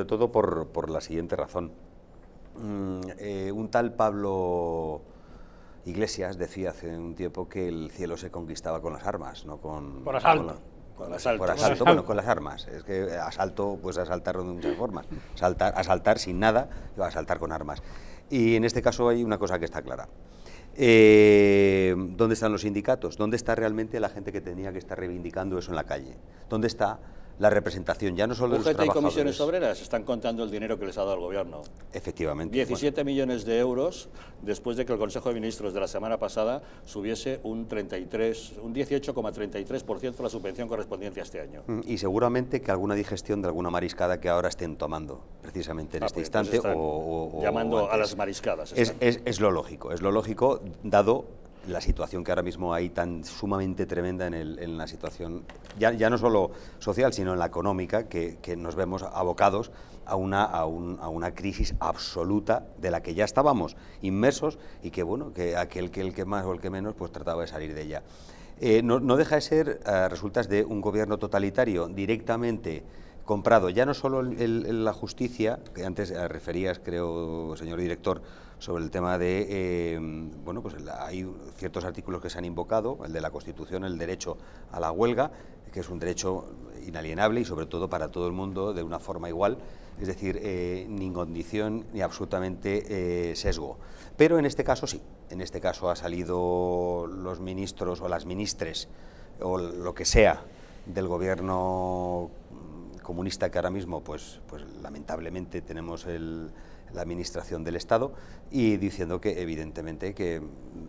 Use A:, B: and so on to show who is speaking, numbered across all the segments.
A: Sobre todo por, por la siguiente razón. Mm, eh, un tal Pablo Iglesias decía hace un tiempo que el cielo se conquistaba con las armas, no con... Por asalto. Con asalto. Por asalto, Bueno, con las armas. Es que asalto, pues asaltaron de muchas formas. Asaltar, asaltar sin nada, asaltar con armas. Y en este caso hay una cosa que está clara. Eh, ¿Dónde están los sindicatos? ¿Dónde está realmente la gente que tenía que estar reivindicando eso en la calle? ¿Dónde está la representación, ya no solo de los trabajadores. y comisiones obreras
B: están contando el dinero que les ha dado el gobierno.
A: Efectivamente. 17
B: millones de euros después de que el Consejo de Ministros de la semana pasada subiese un 33, un 18,33% la subvención correspondiente a este año.
A: Mm, y seguramente que alguna digestión de alguna mariscada que ahora estén tomando precisamente en ah, este pues instante o, Llamando a las mariscadas. Es, es lo lógico, es lo lógico dado la situación que ahora mismo hay tan sumamente tremenda en, la situación, ya, ya, no solo social, sino en la económica, que, nos vemos abocados a una, a, una crisis absoluta de la que ya estábamos inmersos y que, bueno, que aquel que el que más o el que menos pues trataba de salir de ella. Eh, no, deja de ser, eh, resultas de un gobierno totalitario directamente comprado ya no solo en la justicia, que antes eh, referías, creo, señor director, sobre el tema de, eh, bueno, pues hay ciertos artículos que se han invocado, el de la Constitución, el derecho a la huelga, que es un derecho inalienable y sobre todo para todo el mundo de una forma igual, es decir, eh, ni condición ni absolutamente sesgo. Pero en este caso sí, en este caso ha salido los ministros o las ministres o lo que sea del gobierno comunista que ahora mismo, pues, pues lamentablemente tenemos el, la administración del Estado y diciendo que evidentemente que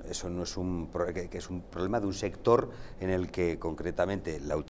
A: eso no es un que es un problema de un sector en el que concretamente la